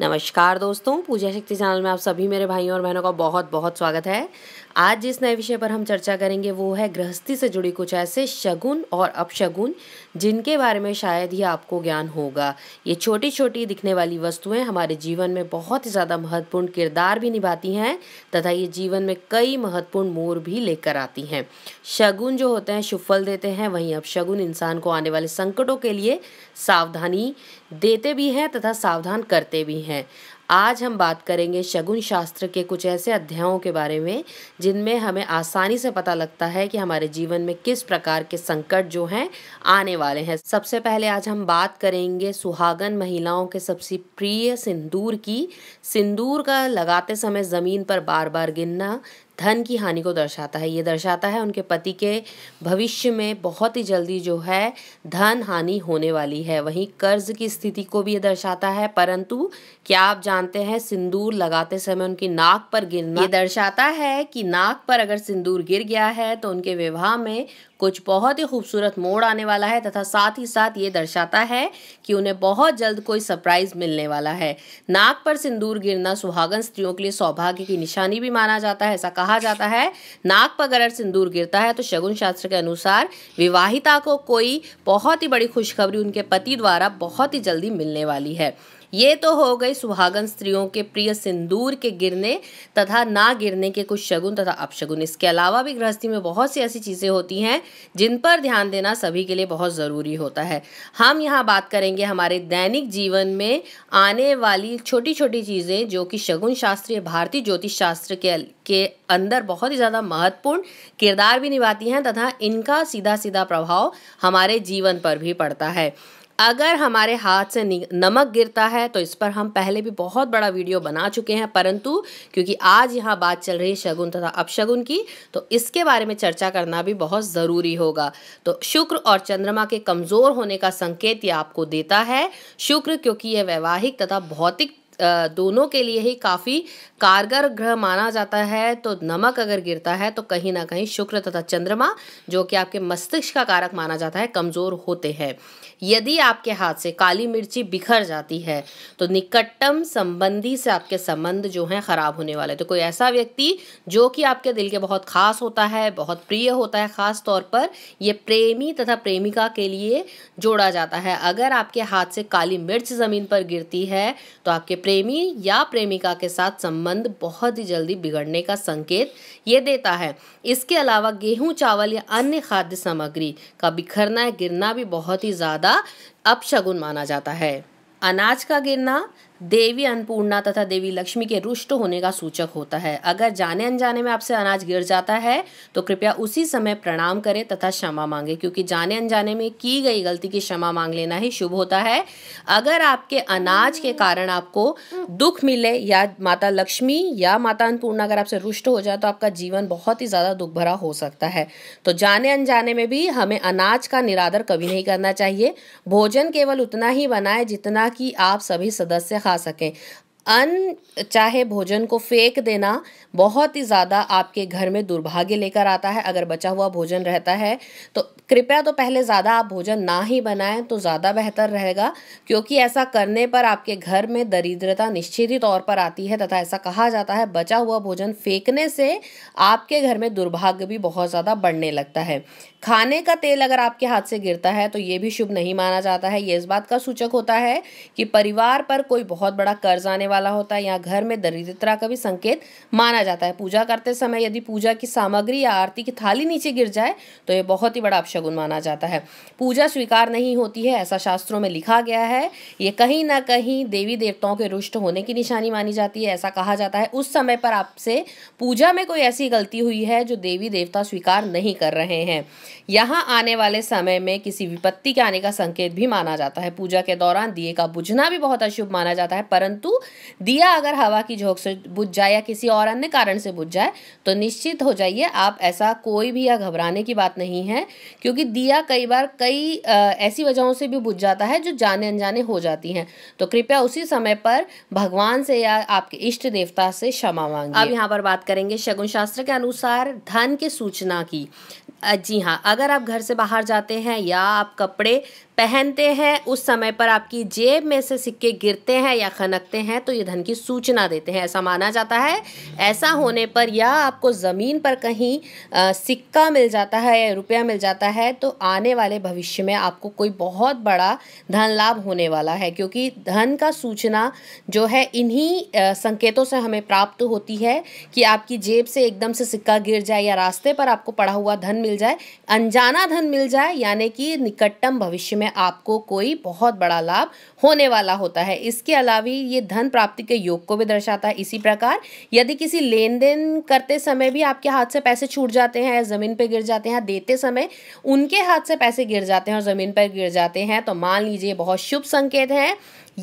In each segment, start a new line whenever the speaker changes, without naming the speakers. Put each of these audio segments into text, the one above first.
नमस्कार दोस्तों पूजा शक्ति चैनल में आप सभी मेरे भाइयों और बहनों का बहुत बहुत स्वागत है आज जिस नए विषय पर हम चर्चा करेंगे वो है गृहस्थी से जुड़ी कुछ ऐसे शगुन और अपशगुन जिनके बारे में शायद ही आपको ज्ञान होगा ये छोटी छोटी दिखने वाली वस्तुएं हमारे जीवन में बहुत ही ज़्यादा महत्वपूर्ण किरदार भी निभाती हैं तथा ये जीवन में कई महत्वपूर्ण मोर भी लेकर आती हैं शगुन जो होते हैं शुफल देते हैं वहीं अपशगुन इंसान को आने वाले संकटों के लिए सावधानी देते भी हैं तथा सावधान करते भी हैं हैं आज हम बात करेंगे शगुन शास्त्र के कुछ ऐसे अध्यायों के बारे में जिनमें हमें आसानी से पता लगता है कि हमारे जीवन में किस प्रकार के संकट जो हैं आने वाले हैं सबसे पहले आज हम बात करेंगे सुहागन महिलाओं के सबसे प्रिय सिंदूर की सिंदूर का लगाते समय ज़मीन पर बार बार गिनना धन की हानि को दर्शाता है ये दर्शाता है उनके पति के भविष्य में बहुत ही जल्दी जो है धन हानि होने वाली है वहीं कर्ज की स्थिति को भी ये दर्शाता है परंतु क्या आप जानते हैं सिंदूर लगाते समय उनकी नाक पर गिरना ये दर्शाता है कि नाक पर अगर सिंदूर गिर गया है तो उनके विवाह में कुछ बहुत ही खूबसूरत मोड़ आने वाला है तथा साथ ही साथ ये दर्शाता है कि उन्हें बहुत जल्द कोई सरप्राइज मिलने वाला है नाक पर सिंदूर गिरना सुहागन स्त्रियों के लिए सौभाग्य की निशानी भी माना जाता है ऐसा कहा जाता है नाक पर अगर सिंदूर गिरता है तो शगुन शास्त्र के अनुसार विवाहिता को कोई बहुत ही बड़ी खुशखबरी उनके पति द्वारा बहुत ही जल्दी मिलने वाली है ये तो हो गई सुहागन स्त्रियों के प्रिय सिंदूर के गिरने तथा ना गिरने के कुछ शगुन तथा अपशगुन इसके अलावा भी गृहस्थी में बहुत सी ऐसी चीज़ें होती हैं जिन पर ध्यान देना सभी के लिए बहुत ज़रूरी होता है हम यहाँ बात करेंगे हमारे दैनिक जीवन में आने वाली छोटी छोटी चीज़ें जो कि शगुन शास्त्र भारतीय ज्योतिष शास्त्र के के अंदर बहुत ही ज़्यादा महत्वपूर्ण किरदार भी निभाती हैं तथा इनका सीधा सीधा प्रभाव हमारे जीवन पर भी पड़ता है अगर हमारे हाथ से नमक गिरता है तो इस पर हम पहले भी बहुत बड़ा वीडियो बना चुके हैं परंतु क्योंकि आज यहाँ बात चल रही है शगुन तथा अपशगुन की तो इसके बारे में चर्चा करना भी बहुत ज़रूरी होगा तो शुक्र और चंद्रमा के कमज़ोर होने का संकेत ये आपको देता है शुक्र क्योंकि यह वैवाहिक तथा भौतिक दोनों के लिए ही काफ़ी कारगर ग्रह माना जाता है तो नमक अगर गिरता है तो कहीं ना कहीं शुक्र तथा चंद्रमा जो कि आपके मस्तिष्क का कारक माना जाता है कमज़ोर होते हैं यदि आपके हाथ से काली मिर्ची बिखर जाती है तो निकटतम संबंधी से आपके संबंध जो हैं ख़राब होने वाले तो कोई ऐसा व्यक्ति जो कि आपके दिल के बहुत खास होता है बहुत प्रिय होता है ख़ास तौर पर यह प्रेमी तथा प्रेमिका के लिए जोड़ा जाता है अगर आपके हाथ से काली मिर्च ज़मीन पर गिरती है तो आपके प्रेमी या प्रेमिका के साथ संबंध बहुत ही जल्दी बिगड़ने का संकेत ये देता है इसके अलावा गेहूं चावल या अन्य खाद्य सामग्री का बिखरना या गिरना भी बहुत ही ज़्यादा अपशगुन माना जाता है अनाज का गिरना देवी अन्नपूर्णा तथा देवी लक्ष्मी के रुष्ट होने का सूचक होता है अगर जाने अनजाने में आपसे अनाज गिर जाता है तो कृपया उसी समय प्रणाम करें तथा क्षमा मांगे क्योंकि जाने अनजाने में की गई गलती की क्षमा मांग लेना ही शुभ होता है अगर आपके अनाज के कारण आपको दुख मिले या माता लक्ष्मी या माता अन्नपूर्णा अगर आपसे रुष्ट हो जाए तो आपका जीवन बहुत ही ज़्यादा दुख भरा हो सकता है तो जाने अनजाने में भी हमें अनाज का निरादर कभी नहीं करना चाहिए भोजन केवल उतना ही बनाए जितना ताकि आप सभी सदस्य खा सकें अन चाहे भोजन को फेंक देना बहुत ही ज़्यादा आपके घर में दुर्भाग्य लेकर आता है अगर बचा हुआ भोजन रहता है तो कृपया तो पहले ज़्यादा आप भोजन ना ही बनाएं तो ज़्यादा बेहतर रहेगा क्योंकि ऐसा करने पर आपके घर में दरिद्रता निश्चित ही तौर पर आती है तथा ऐसा कहा जाता है बचा हुआ भोजन फेंकने से आपके घर में दुर्भाग्य भी बहुत ज़्यादा बढ़ने लगता है खाने का तेल अगर आपके हाथ से गिरता है तो ये भी शुभ नहीं माना जाता है ये इस बात का सूचक होता है कि परिवार पर कोई बहुत बड़ा कर्ज आने वाला होता है या घर में दरिद्रता का भी संकेत माना जाता है पूजा करते समय यदि पूजा की सामग्री या आरती की थाली नीचे गिर जाए तो ये बहुत ही बड़ा अपशगुन माना जाता है पूजा स्वीकार नहीं होती है ऐसा शास्त्रों में लिखा गया है ये कहीं ना कहीं देवी देवताओं के रुष्ट होने की निशानी मानी जाती है ऐसा कहा जाता है उस समय पर आपसे पूजा में कोई ऐसी गलती हुई है जो देवी देवता स्वीकार नहीं कर रहे हैं यहाँ आने वाले समय में किसी विपत्ति के आने का संकेत भी माना जाता है पूजा के दौरान दिए का बुझना भी बहुत अशुभ माना जाता है परंतु दिया अगर हवा की झोंक से बुझ जाए या किसी और अन्य कारण से बुझ जाए तो निश्चित हो जाइए आप ऐसा कोई भी या घबराने की बात नहीं है क्योंकि दिया कई बार कई ऐसी वजहों से भी बुझ जाता है जो जाने अनजाने हो जाती हैं तो कृपया उसी समय पर भगवान से या आपके इष्ट देवता से क्षमा मांगे अब यहाँ पर बात करेंगे शगुन शास्त्र के अनुसार धन के सूचना की जी हाँ अगर आप घर से बाहर जाते हैं या आप कपड़े पहनते हैं उस समय पर आपकी जेब में से सिक्के गिरते हैं या खनकते हैं तो ये धन की सूचना देते हैं ऐसा माना जाता है ऐसा होने पर या आपको ज़मीन पर कहीं सिक्का मिल जाता है या रुपया मिल जाता है तो आने वाले भविष्य में आपको कोई बहुत बड़ा धन लाभ होने वाला है क्योंकि धन का सूचना जो है इन्हीं संकेतों से हमें प्राप्त होती है कि आपकी जेब से एकदम से सिक्का गिर जाए या रास्ते पर आपको पड़ा हुआ धन मिल जाए अनजाना धन मिल जाए यानी कि निकटतम भविष्य में में आपको कोई बहुत बड़ा लाभ होने वाला होता है इसके अलावा ये धन प्राप्ति के योग को भी दर्शाता है इसी प्रकार यदि किसी लेन देन करते समय भी आपके हाथ से पैसे छूट जाते हैं ज़मीन पर गिर जाते हैं देते समय उनके हाथ से पैसे गिर जाते हैं और ज़मीन पर गिर जाते हैं तो मान लीजिए बहुत शुभ संकेत है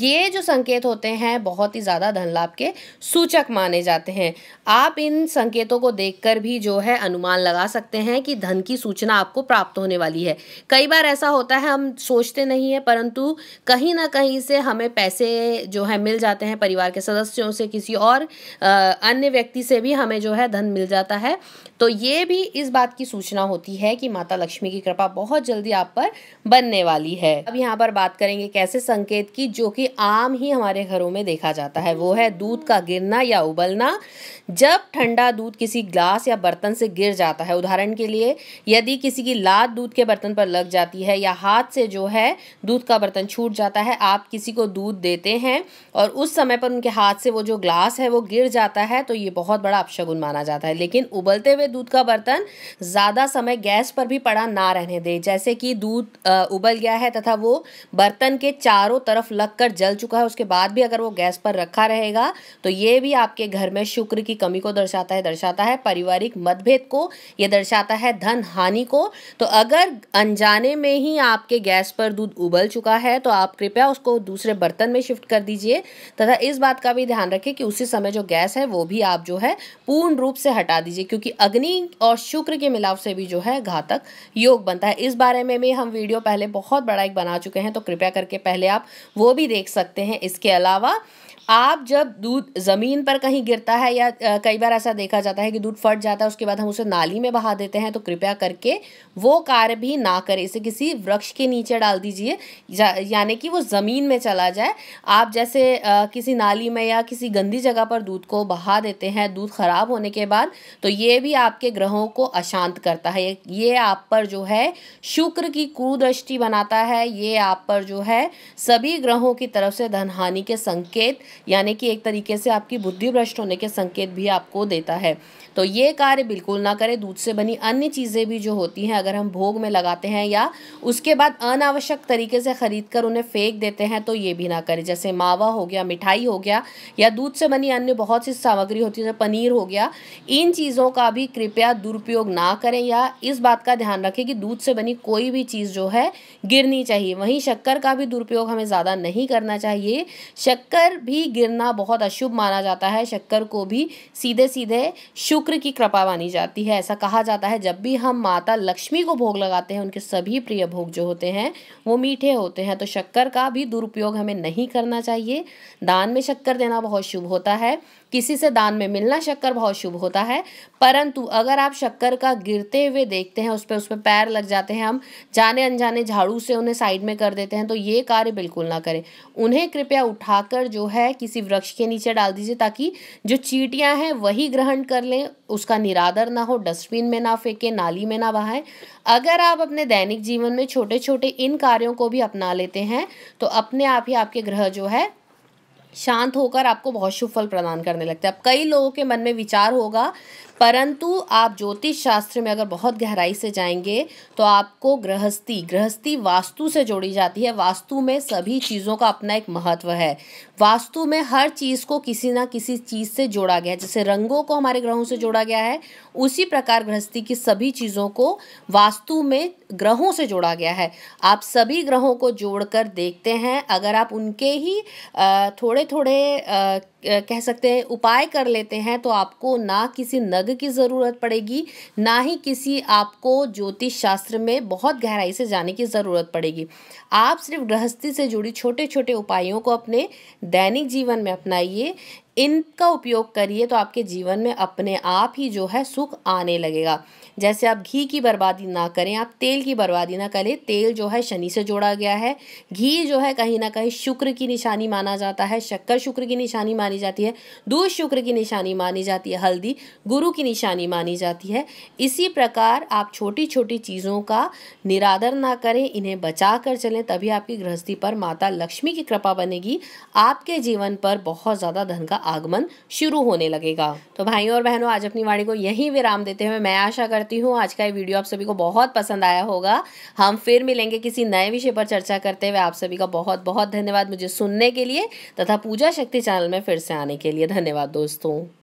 ये जो संकेत होते हैं बहुत ही ज़्यादा धन लाभ के सूचक माने जाते हैं आप इन संकेतों को देखकर भी जो है अनुमान लगा सकते हैं कि धन की सूचना आपको प्राप्त होने वाली है कई बार ऐसा होता है हम सोचते नहीं है परंतु कहीं ना कहीं से हमें पैसे जो है मिल जाते हैं परिवार के सदस्यों से किसी और अन्य व्यक्ति से भी हमें जो है धन मिल जाता है तो ये भी इस बात की सूचना होती है कि माता लक्ष्मी की कृपा बहुत जल्दी आप पर बनने वाली है अब यहाँ पर बात करेंगे कैसे संकेत की जो कि कि आम ही हमारे घरों में देखा जाता है वो है दूध का गिरना या उबलना जब ठंडा दूध किसी ग्लास या बर्तन से गिर जाता है उदाहरण के लिए यदि किसी की लात दूध के बर्तन पर लग जाती है या हाथ से जो है दूध का बर्तन छूट जाता है आप किसी को दूध देते हैं और उस समय पर उनके हाथ से वो जो ग्लास है वो गिर जाता है तो ये बहुत बड़ा अपशगुन माना जाता है लेकिन उबलते हुए दूध का बर्तन ज़्यादा समय गैस पर भी पड़ा ना रहने दे जैसे कि दूध उबल गया है तथा वो बर्तन के चारों तरफ लग जल चुका है उसके बाद भी अगर वो गैस पर रखा रहेगा तो ये भी आपके घर में शुक्र की कमी को दर्शाता है दर्शाता है पारिवारिक मतभेद को ये दर्शाता है धन हानि को तो अगर अनजाने में ही आपके गैस पर दूध उबल चुका है तो आप कृपया उसको दूसरे बर्तन में शिफ्ट कर दीजिए तथा इस बात का भी ध्यान रखें कि उसी समय जो गैस है वो भी आप जो है पूर्ण रूप से हटा दीजिए क्योंकि अग्नि और शुक्र के मिलाव से भी जो है घातक योग बनता है इस बारे में भी हम वीडियो पहले बहुत बड़ा एक बना चुके हैं तो कृपया करके पहले आप वो भी देख देख सकते हैं इसके अलावा आप जब दूध ज़मीन पर कहीं गिरता है या कई बार ऐसा देखा जाता है कि दूध फट जाता है उसके बाद हम उसे नाली में बहा देते हैं तो कृपया करके वो कार्य भी ना करें इसे किसी वृक्ष के नीचे डाल दीजिए यानी कि वो ज़मीन में चला जाए आप जैसे आ, किसी नाली में या किसी गंदी जगह पर दूध को बहा देते हैं दूध ख़राब होने के बाद तो ये भी आपके ग्रहों को अशांत करता है ये आप पर जो है शुक्र की कुदृष्टि बनाता है ये आप पर जो है सभी ग्रहों की तरफ से धनहानि के संकेत यानी कि एक तरीके से आपकी बुद्धि भ्रष्ट होने के संकेत भी आपको देता है तो ये कार्य बिल्कुल ना करें दूध से बनी अन्य चीज़ें भी जो होती हैं अगर हम भोग में लगाते हैं या उसके बाद अनावश्यक तरीके से ख़रीद कर उन्हें फेंक देते हैं तो ये भी ना करें जैसे मावा हो गया मिठाई हो गया या दूध से बनी अन्य बहुत सी सामग्री होती है जैसे पनीर हो गया इन चीज़ों का भी कृपया दुरुपयोग ना करें या इस बात का ध्यान रखें कि दूध से बनी कोई भी चीज़ जो है गिरनी चाहिए वहीं शक्कर का भी दुरुपयोग हमें ज़्यादा नहीं करना चाहिए शक्कर भी गिरना बहुत अशुभ माना जाता है शक्कर को भी सीधे सीधे शुभ शुक्र की कृपा मानी जाती है ऐसा कहा जाता है जब भी हम माता लक्ष्मी को भोग लगाते हैं उनके सभी प्रिय भोग जो होते हैं वो मीठे होते हैं तो शक्कर का भी दुरुपयोग हमें नहीं करना चाहिए दान में शक्कर देना बहुत शुभ होता है किसी से दान में मिलना शक्कर बहुत शुभ होता है परंतु अगर आप शक्कर का गिरते हुए देखते हैं उस पर उसमें पैर लग जाते हैं हम जाने अनजाने झाड़ू से उन्हें साइड में कर देते हैं तो ये कार्य बिल्कुल ना करें उन्हें कृपया उठाकर जो है किसी वृक्ष के नीचे डाल दीजिए ताकि जो चीटियाँ हैं वही ग्रहण कर लें उसका निरादर ना हो डस्टबिन में ना फेंके नाली में ना बहाएं अगर आप अपने दैनिक जीवन में छोटे छोटे इन कार्यों को भी अपना लेते हैं तो अपने आप ही आपके ग्रह जो है शांत होकर आपको बहुत शुभ फल प्रदान करने लगते हैं अब कई लोगों के मन में विचार होगा परंतु आप ज्योतिष शास्त्र में अगर बहुत गहराई से जाएंगे तो आपको गृहस्थी गृहस्थी वास्तु से जोड़ी जाती है वास्तु में सभी चीज़ों का अपना एक महत्व है वास्तु में हर चीज़ को किसी ना किसी चीज़ से जोड़ा गया है जैसे रंगों को हमारे ग्रहों से जोड़ा गया है उसी प्रकार गृहस्थी की सभी चीज़ों को वास्तु में ग्रहों से जोड़ा गया है आप सभी ग्रहों को जोड़कर देखते हैं अगर आप उनके ही थोड़े थोड़े कह सकते हैं उपाय कर लेते हैं तो आपको ना किसी नग की ज़रूरत पड़ेगी ना ही किसी आपको ज्योतिष शास्त्र में बहुत गहराई से जाने की ज़रूरत पड़ेगी आप सिर्फ गृहस्थी से जुड़ी छोटे छोटे उपायों को अपने दैनिक जीवन में अपनाइए इनका उपयोग करिए तो आपके जीवन में अपने आप ही जो है सुख आने लगेगा जैसे आप घी की बर्बादी ना करें आप तेल की बर्बादी ना करें तेल जो है शनि से जोड़ा गया है घी जो है कहीं ना कहीं शुक्र की निशानी माना जाता है शक्कर शुक्र की निशानी मानी जाती है दूध शुक्र की निशानी मानी जाती है हल्दी गुरु की निशानी मानी जाती है इसी प्रकार आप छोटी छोटी चीज़ों का निरादर ना करें इन्हें बचा कर चलें तभी आपकी गृहस्थी पर माता लक्ष्मी की कृपा बनेगी आपके जीवन पर बहुत ज़्यादा धन का आगमन शुरू होने लगेगा तो भाइयों और बहनों आज अपनी वाणी को यही विराम देते हुए मैं आशा करती हूँ आज का ये वीडियो आप सभी को बहुत पसंद आया होगा हम फिर मिलेंगे किसी नए विषय पर चर्चा करते हुए आप सभी का बहुत बहुत धन्यवाद मुझे सुनने के लिए तथा पूजा शक्ति चैनल में फिर से आने के लिए धन्यवाद दोस्तों